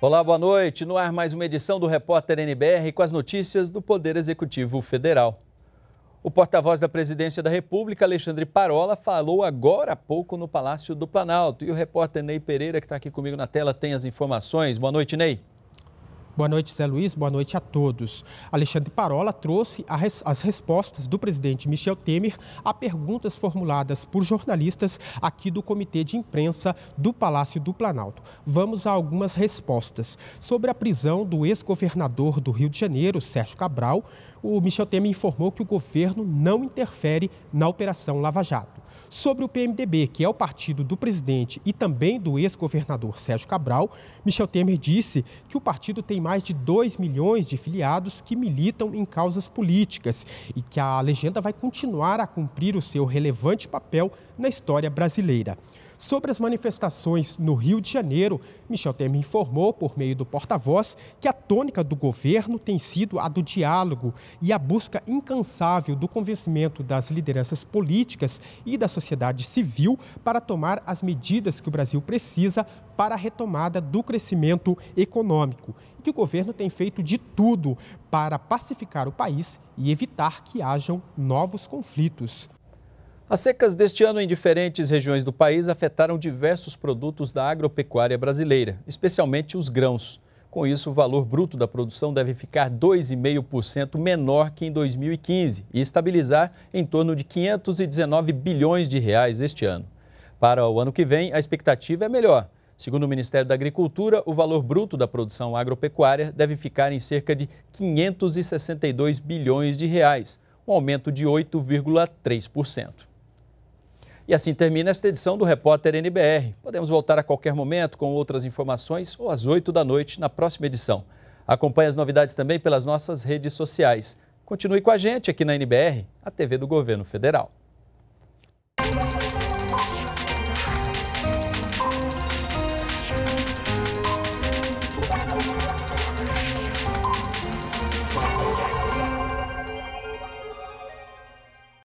Olá, boa noite. No ar, mais uma edição do Repórter NBR com as notícias do Poder Executivo Federal. O porta-voz da Presidência da República, Alexandre Parola, falou agora há pouco no Palácio do Planalto. E o repórter Ney Pereira, que está aqui comigo na tela, tem as informações. Boa noite, Ney. Boa noite, Zé Luiz. Boa noite a todos. Alexandre Parola trouxe as respostas do presidente Michel Temer a perguntas formuladas por jornalistas aqui do Comitê de Imprensa do Palácio do Planalto. Vamos a algumas respostas. Sobre a prisão do ex-governador do Rio de Janeiro, Sérgio Cabral, o Michel Temer informou que o governo não interfere na Operação Lava Jato. Sobre o PMDB, que é o partido do presidente e também do ex-governador Sérgio Cabral, Michel Temer disse que o partido tem mais mais de 2 milhões de filiados que militam em causas políticas e que a legenda vai continuar a cumprir o seu relevante papel na história brasileira. Sobre as manifestações no Rio de Janeiro, Michel Temer informou, por meio do porta-voz, que a tônica do governo tem sido a do diálogo e a busca incansável do convencimento das lideranças políticas e da sociedade civil para tomar as medidas que o Brasil precisa para a retomada do crescimento econômico. E que o governo tem feito de tudo para pacificar o país e evitar que hajam novos conflitos. As secas deste ano em diferentes regiões do país afetaram diversos produtos da agropecuária brasileira, especialmente os grãos. Com isso, o valor bruto da produção deve ficar 2,5% menor que em 2015 e estabilizar em torno de 519 bilhões de reais este ano. Para o ano que vem, a expectativa é melhor. Segundo o Ministério da Agricultura, o valor bruto da produção agropecuária deve ficar em cerca de 562 bilhões de reais, um aumento de 8,3%. E assim termina esta edição do Repórter NBR. Podemos voltar a qualquer momento com outras informações ou às 8 da noite na próxima edição. Acompanhe as novidades também pelas nossas redes sociais. Continue com a gente aqui na NBR, a TV do Governo Federal.